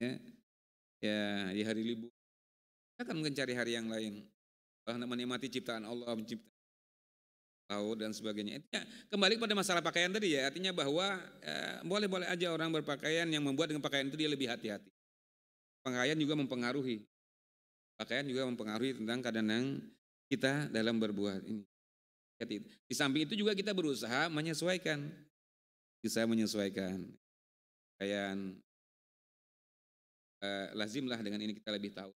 Ya, ya di hari libur. Kita akan mencari hari yang lain. Bahkan menikmati ciptaan Allah, mencipta laut dan sebagainya. Artinya kembali pada masalah pakaian tadi ya, artinya bahwa eh, boleh-boleh aja orang berpakaian yang membuat dengan pakaian itu dia lebih hati-hati. Pakaian juga mempengaruhi. Pakaian juga mempengaruhi tentang keadaan kita dalam berbuat ini. Di samping itu juga kita berusaha menyesuaikan bisa menyesuaikan. Kayak eh, lazimlah dengan ini kita lebih tahu.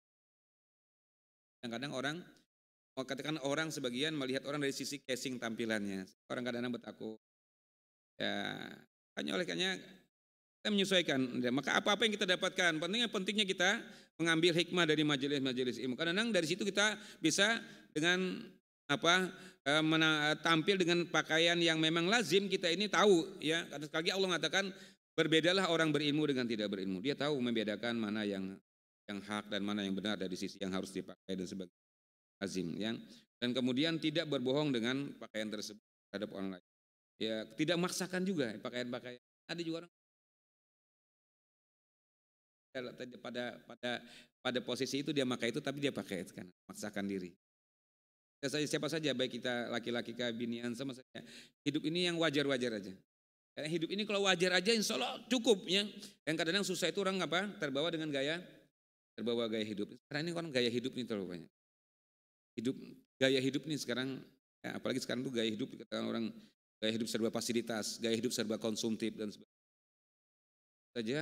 Kadang-kadang orang mau oh, katakan orang sebagian melihat orang dari sisi casing tampilannya. Orang kadang-kadang bertakut. Ya, hanya oleh karena kita menyesuaikan. Ya, maka apa-apa yang kita dapatkan, pentingnya pentingnya kita mengambil hikmah dari majelis-majelis ilmu. Kadang-kadang dari situ kita bisa dengan apa e, mena, e, tampil dengan pakaian yang memang lazim kita ini tahu ya karena sekali lagi Allah mengatakan berbedalah orang berilmu dengan tidak berilmu dia tahu membedakan mana yang yang hak dan mana yang benar dari sisi yang harus dipakai dan sebagainya lazim ya dan kemudian tidak berbohong dengan pakaian tersebut terhadap orang lain ya tidak maksakan juga pakaian-pakaian ada juga orang pada pada pada posisi itu dia pakai itu tapi dia pakai itu kan maksakan diri Ya, saya siapa saja baik kita laki-laki kabinian sama saja hidup ini yang wajar-wajar aja karena ya, hidup ini kalau wajar aja insya Allah cukup ya yang kadang-kadang susah itu orang apa terbawa dengan gaya terbawa gaya hidup karena ini orang gaya hidup ini terlalu banyak hidup gaya hidup nih sekarang ya, apalagi sekarang tuh gaya hidup dikatakan orang gaya hidup serba fasilitas gaya hidup serba konsumtif dan sebagainya saja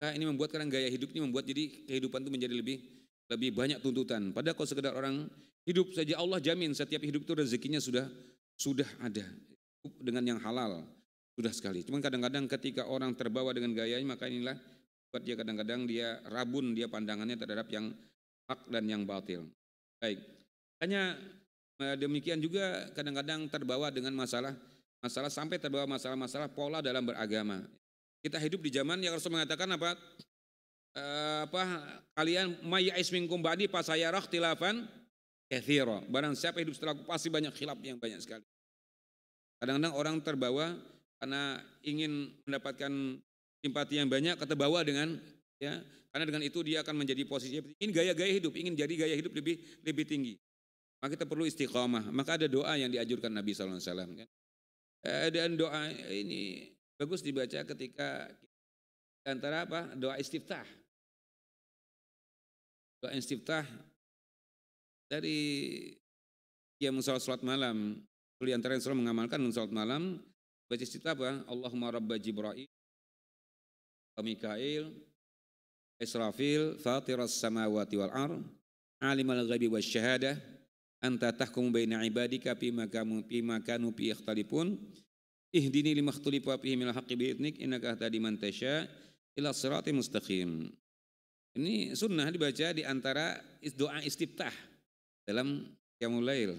nah, ini membuat kadang gaya hidup ini membuat jadi kehidupan itu menjadi lebih lebih banyak tuntutan. Padahal kalau sekedar orang hidup saja Allah jamin setiap hidup itu rezekinya sudah sudah ada dengan yang halal sudah sekali. Cuman kadang-kadang ketika orang terbawa dengan gayanya maka inilah buat dia kadang-kadang dia rabun dia pandangannya terhadap yang hak dan yang batil. Baik. Hanya e, demikian juga kadang-kadang terbawa dengan masalah masalah sampai terbawa masalah-masalah pola dalam beragama. Kita hidup di zaman yang harus mengatakan apa? Eh, apa kalian Maya kumbadi pas saya roh tilafan kethiro Barang siapa hidup setelahku pasti banyak khilaf yang banyak sekali. Kadang-kadang orang terbawa karena ingin mendapatkan simpati yang banyak keterbawa dengan ya karena dengan itu dia akan menjadi posisi ingin gaya-gaya hidup ingin jadi gaya hidup lebih lebih tinggi maka kita perlu istiqomah maka ada doa yang diajurkan Nabi saw kan eh, dan doa ini bagus dibaca ketika antara apa? Doa istiftah. Doa istiftah dari yang salat salat malam. Di antara yang selalu mengamalkan salat malam baca istiftah apa? Allahumma rabba jibra'il. Mikail, Israfil, Fatiras samawati wal ar, Alimal wa syahadah. anta tahkum baina ibadika pima kamu pima kanu pi ikhtalipun. ihdini lima dini fihi min al-haqqi bi inakah innaka tahdi ila sirati mustaqim. Ini sunnah dibaca di antara doa istiftah dalam qiyamul lail,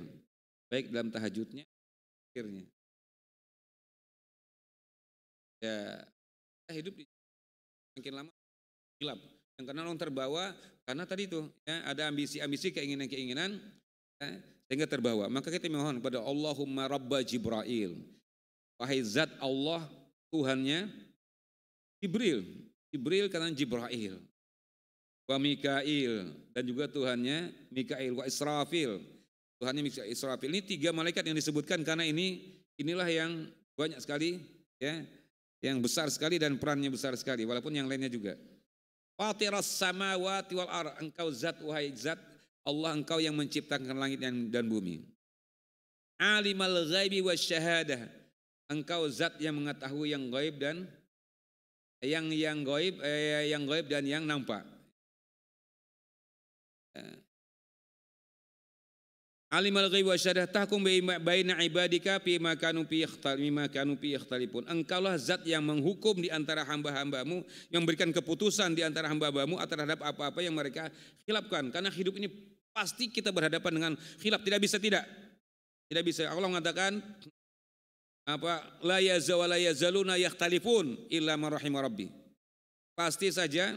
baik dalam tahajudnya, akhirnya. Ya, kita hidup di, makin lama gelap. Yang karena orang terbawa karena tadi itu ya, ada ambisi-ambisi keinginan-keinginan ya, sehingga terbawa. Maka kita mohon kepada Allahumma Rabba Jibril, wahai zat Allah Tuhannya Jibril Jibril karena Jibrail. Wa Mikail dan juga Tuhannya Mikail wa Israfil. Tuhannya Mikail Israfil. Ini tiga malaikat yang disebutkan karena ini inilah yang banyak sekali ya yang besar sekali dan perannya besar sekali walaupun yang lainnya juga. Fatiras samawati wal ar engkau zat wahai zat Allah engkau yang menciptakan langit dan, dan bumi. Alimal ghaibi wasyahadah engkau zat yang mengetahui yang gaib dan yang yang goib eh, yang goib dan yang nampak. Ya. Alim ghaib wa syadah tahkum baina ibadika fi ma kanu fi ikhtal ma kanu fi ikhtalifun. Engkaulah zat yang menghukum di antara hamba-hambamu, yang memberikan keputusan di antara hamba-hambamu terhadap apa-apa yang mereka khilafkan. Karena hidup ini pasti kita berhadapan dengan khilaf, tidak bisa tidak. Tidak bisa. Allah mengatakan apa la ya la yazaluna yakhtalifun illa marahima rabbi. Pasti saja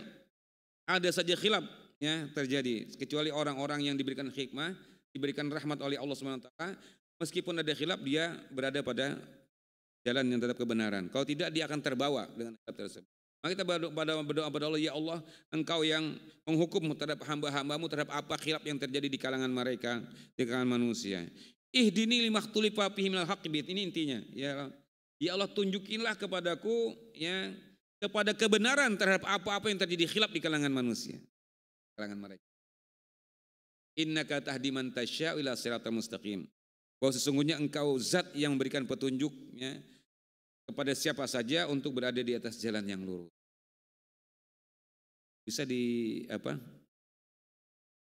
ada saja khilaf ya terjadi kecuali orang-orang yang diberikan hikmah, diberikan rahmat oleh Allah Subhanahu meskipun ada khilaf dia berada pada jalan yang tetap kebenaran. Kalau tidak dia akan terbawa dengan khilaf tersebut. Maka kita berdoa, berdoa pada Allah, ya Allah, engkau yang menghukum terhadap hamba-hambamu, terhadap apa khilaf yang terjadi di kalangan mereka, di kalangan manusia. Ihdini limaktuli papi minal hakibit Ini intinya. Ya, ya Allah tunjukinlah kepadaku ya kepada kebenaran terhadap apa-apa yang terjadi khilaf di kalangan manusia. Kalangan mereka. inna kata hadiman tasya ila siratal mustaqim. Bahwa sesungguhnya engkau zat yang berikan petunjuknya kepada siapa saja untuk berada di atas jalan yang lurus. Bisa di apa?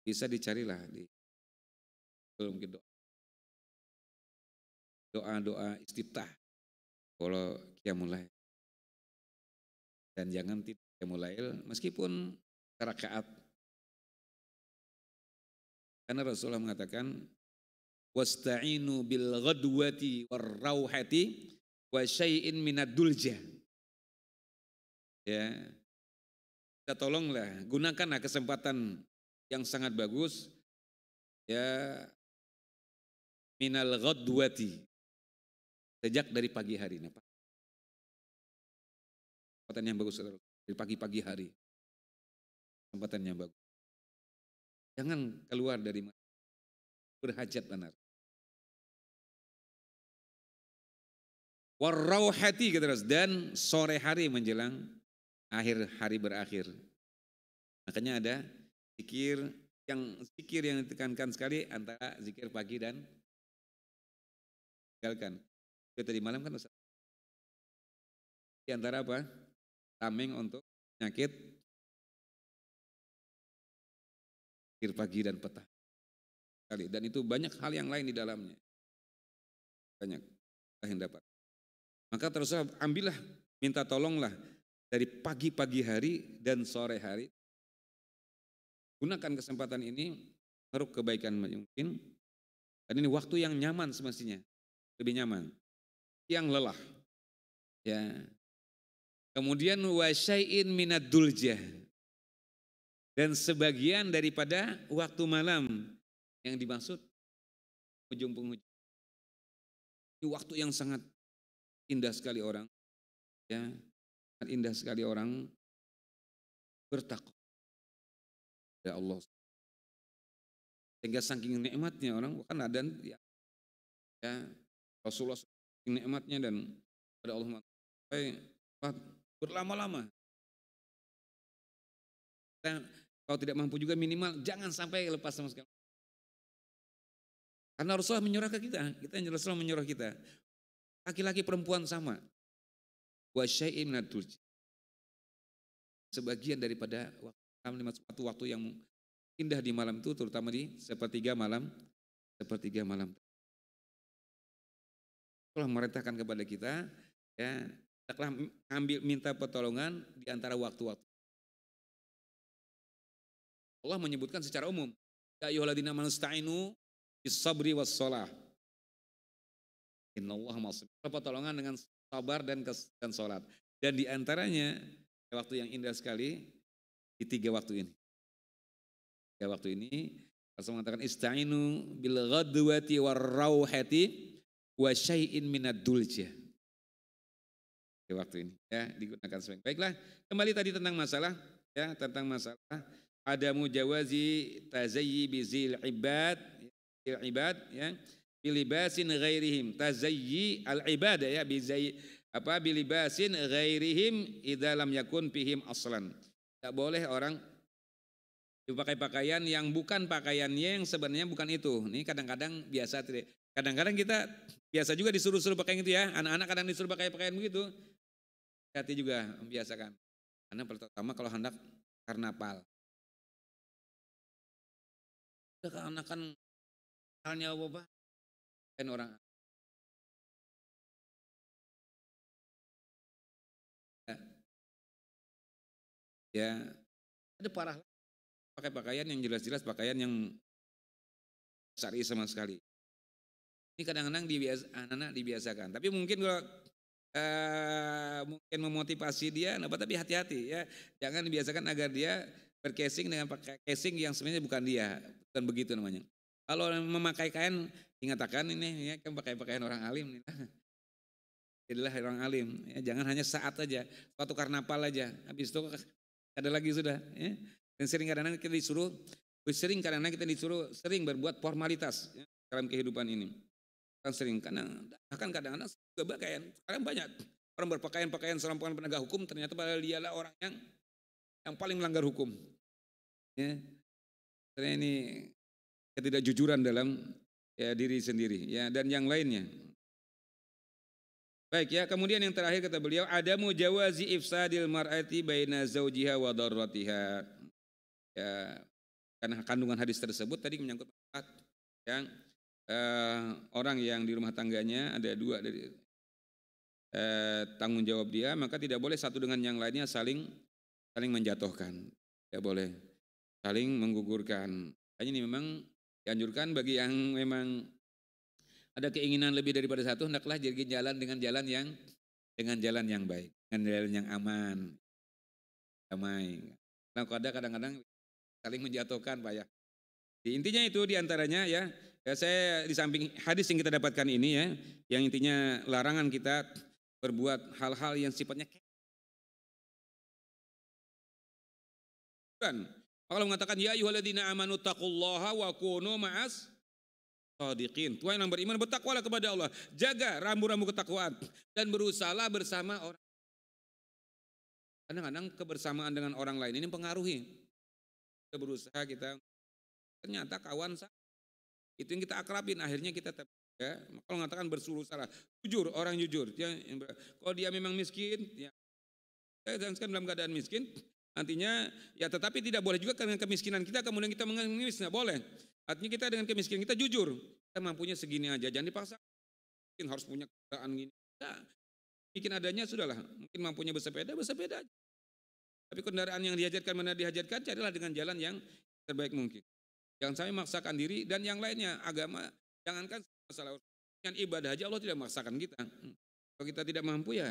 Bisa dicarilah di belum gitu doa-doa istiftah kalau kita mulai Dan jangan tidak qiyamul lail meskipun rakaat. Karena Rasulullah mengatakan wasta'inu bil ghadwati war rauhati wa syai'in minad dulja. Ya. Kita tolonglah, gunakanlah kesempatan yang sangat bagus ya minal ghadwati sejak dari pagi hari. Nah, kesempatan yang bagus saudara. Dari pagi-pagi hari. Kesempatan yang bagus. Jangan keluar dari berhajat benar. Warauhati kata terus dan sore hari menjelang akhir hari berakhir. Makanya ada zikir yang zikir yang ditekankan sekali antara zikir pagi dan tinggalkan tadi malam kan Ustaz. Di antara apa? Tameng untuk penyakit akhir pagi dan petang. Kali dan itu banyak hal yang lain di dalamnya. Banyak yang dapat. Maka terus ambillah, minta tolonglah dari pagi-pagi hari dan sore hari. Gunakan kesempatan ini meruk kebaikan mungkin. Dan ini waktu yang nyaman semestinya. Lebih nyaman yang lelah. Ya. Kemudian wasyai'in minad duljah. Dan sebagian daripada waktu malam yang dimaksud ujung penghujung. Ini waktu yang sangat indah sekali orang. Ya, sangat indah sekali orang bertakwa. Ya Allah. Sehingga saking nikmatnya orang kan ada ya, ya Rasulullah nikmatnya dan pada Allah sampai berlama-lama. kalau tidak mampu juga minimal jangan sampai lepas sama sekali. Karena Rasulullah menyuruh ke kita, kita yang Rasulullah menyuruh kita. Laki-laki perempuan sama. Wa syai'in Sebagian daripada waktu, waktu yang indah di malam itu terutama di sepertiga malam sepertiga malam Allah merintahkan kepada kita, ya, taklah ambil minta pertolongan di antara waktu-waktu. Allah menyebutkan secara umum, ya ayyuhalladzina manustainu bisabri was shalah. Innallaha masabir. Pertolongan dengan sabar dan dan salat. Dan di antaranya ya, waktu yang indah sekali di tiga waktu ini. Tiga waktu ini Rasul mengatakan istainu bil ghadwati war rauhati wa syai'in minad dulja. Di waktu ini ya digunakan sebaik. Baiklah, kembali tadi tentang masalah ya tentang masalah ada mujawazi tazayyi bizil ibad zil ibad ya, ya bilibasin ghairihim tazayyi al ibad ya bizay apa bilibasin ghairihim idza lam yakun fihim aslan. Tidak boleh orang dipakai pakaian yang bukan pakaiannya yang sebenarnya bukan itu. Ini kadang-kadang biasa Kadang-kadang kita biasa juga disuruh-suruh pakai gitu ya. Anak-anak kadang disuruh pakai pakaian begitu. Hati juga membiasakan. Karena pertama kalau hendak karnaval. Anak kan halnya apa Kan orang ya. ya ada parah pakai pakaian yang jelas-jelas pakaian yang syari sama sekali ini kadang-kadang dibiasa, anak-anak dibiasakan. Tapi mungkin kalau uh, mungkin memotivasi dia, nah, apa tapi hati-hati ya. Jangan dibiasakan agar dia bercasing dengan pakai casing yang sebenarnya bukan dia, bukan begitu namanya. Kalau memakai kain, ingatkan ini ya kan pakai pakaian orang alim nih. Jadilah orang alim, ya, jangan hanya saat aja, waktu karnaval aja. Habis itu ada lagi sudah. Ya. Dan sering kadang-kadang kita disuruh, sering kadang-kadang kita disuruh sering berbuat formalitas ya, dalam kehidupan ini. Kan sering kadang bahkan kadang-kadang juga pakaian. Sekarang banyak orang berpakaian pakaian serampangan penegak hukum ternyata padahal dialah orang yang yang paling melanggar hukum. Ya. Karena ini ketidakjujuran dalam ya diri sendiri ya dan yang lainnya. Baik ya, kemudian yang terakhir kata beliau ada mujawazi ifsadil mar'ati baina zaujiha wa darratiha. Ya, karena kandungan hadis tersebut tadi menyangkut yang Eh, orang yang di rumah tangganya ada dua dari eh, tanggung jawab dia, maka tidak boleh satu dengan yang lainnya saling saling menjatuhkan. Tidak boleh saling menggugurkan. Hanya ini memang dianjurkan bagi yang memang ada keinginan lebih daripada satu, hendaklah jadi jalan dengan jalan yang dengan jalan yang baik, dengan jalan yang aman, damai. Nah, kadang-kadang saling menjatuhkan, Pak ya. intinya itu diantaranya ya Ya, saya di samping hadis yang kita dapatkan ini ya, yang intinya larangan kita berbuat hal-hal yang sifatnya kan. Kalau mengatakan ya ayyuhalladzina amanu taqullaha wa kunu ma'as shadiqin. Tuhan yang beriman bertakwalah kepada Allah, jaga rambu-rambu ketakwaan dan berusaha bersama orang. Kadang-kadang kebersamaan dengan orang lain ini mempengaruhi. Kita berusaha kita ternyata kawan saya itu yang kita akrabin, akhirnya kita ya. Kalau mengatakan bersuluh salah, jujur orang jujur. Dia, ya, kalau dia memang miskin, ya, eh, dan dalam keadaan miskin, nantinya ya tetapi tidak boleh juga karena kemiskinan kita kemudian kita mengemis nggak boleh. Artinya kita dengan kemiskinan kita jujur. Kita mampunya segini aja, jangan dipaksa. Mungkin harus punya kendaraan gini. Nah, bikin adanya sudahlah. Mungkin mampunya bersepeda, bersepeda aja. Tapi kendaraan yang dihajarkan mana dihajarkan, carilah dengan jalan yang terbaik mungkin. Jangan sampai memaksakan diri dan yang lainnya agama jangankan masalah dengan ibadah aja Allah tidak memaksakan kita. Hmm. Kalau kita tidak mampu ya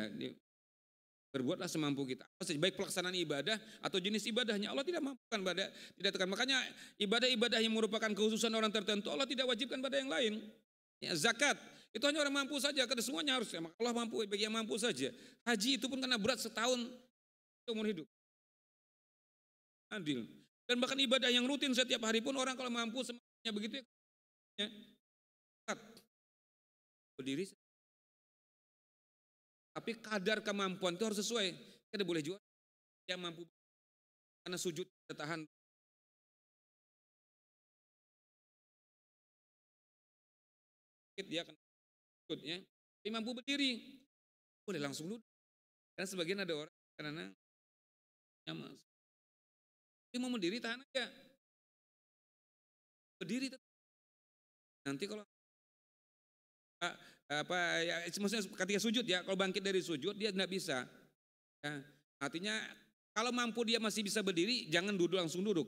berbuatlah semampu kita. Baik pelaksanaan ibadah atau jenis ibadahnya Allah tidak mampukan pada tidak tekan. Makanya ibadah-ibadah yang merupakan kekhususan orang tertentu Allah tidak wajibkan pada yang lain. Ya, zakat itu hanya orang mampu saja, karena semuanya harus. Ya, Allah mampu bagi yang mampu saja. Haji itu pun karena berat setahun umur hidup. Adil. Dan bahkan ibadah yang rutin setiap hari pun orang kalau mampu semuanya begitu ya, ya. Berdiri. Tapi kadar kemampuan itu harus sesuai. Kita boleh jual yang mampu karena sujud kita tahan. Dia akan sujud ya. Tapi mampu berdiri. Boleh langsung duduk. Karena sebagian ada orang karena nyaman tapi mau mendiri tahan aja. Berdiri tetap. Nanti kalau apa ya eh, maksudnya ketika sujud ya kalau bangkit dari sujud dia tidak bisa ya, artinya kalau mampu dia masih bisa berdiri jangan duduk langsung duduk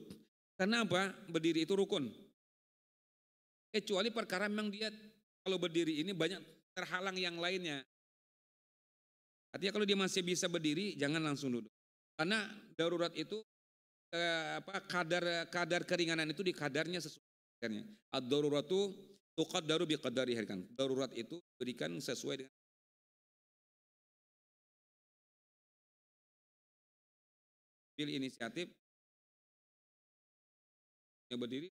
karena apa berdiri itu rukun kecuali perkara memang dia kalau berdiri ini banyak terhalang yang lainnya artinya kalau dia masih bisa berdiri jangan langsung duduk karena darurat itu eh, apa kadar kadar keringanan itu di kadarnya sesuai Darurat Ad-daruratu tuqaddaru bi kadari kan. Darurat itu berikan sesuai dengan pilih inisiatif yang berdiri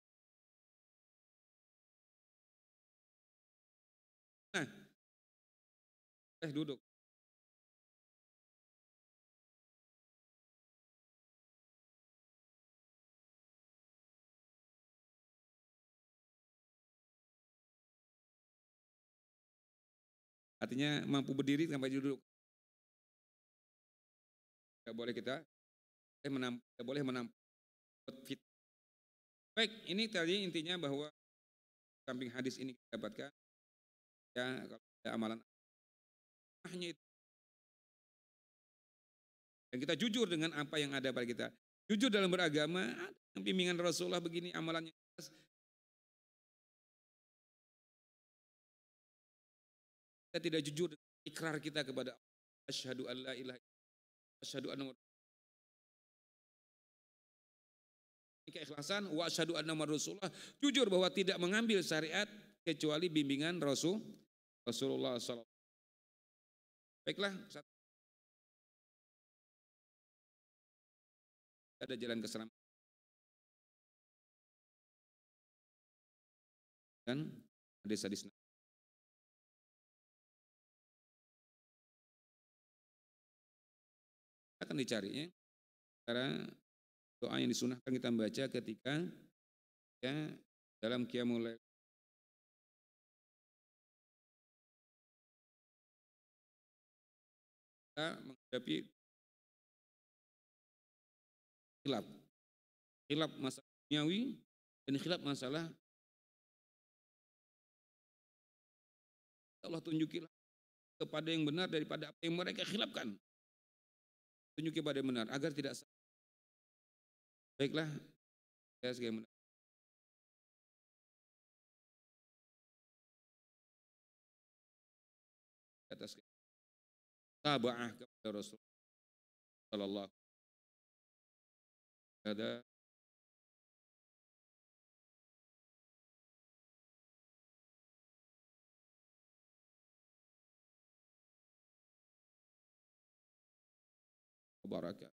Nah, eh duduk. Artinya mampu berdiri tanpa duduk. Tidak boleh kita eh, menamp, tidak boleh menampung fit. Baik, ini tadi intinya bahwa samping hadis ini kita dapatkan ya kalau ada amalan hanya itu dan kita jujur dengan apa yang ada pada kita. Jujur dalam beragama, ada yang bimbingan Rasulullah begini amalannya kita tidak jujur ikrar kita kepada Allah asyhadu alla ilaha asyhadu anna keikhlasan wa asyhadu anna rasulullah jujur bahwa tidak mengambil syariat kecuali bimbingan Rasul Rasulullah SAW. Baiklah, ada jalan keselamatan. desa di hadis akan ya. cara doa yang disunahkan kita membaca ketika ya dalam qiyamul kita menghadapi khilaf khilaf masalah duniawi dan khilaf masalah Allah tunjukilah kepada yang benar daripada apa yang mereka khilafkan tunjuki pada yang benar agar tidak salah. Baiklah, saya sebagai benar. atas tabah kepada Rasul sallallahu ada Barack.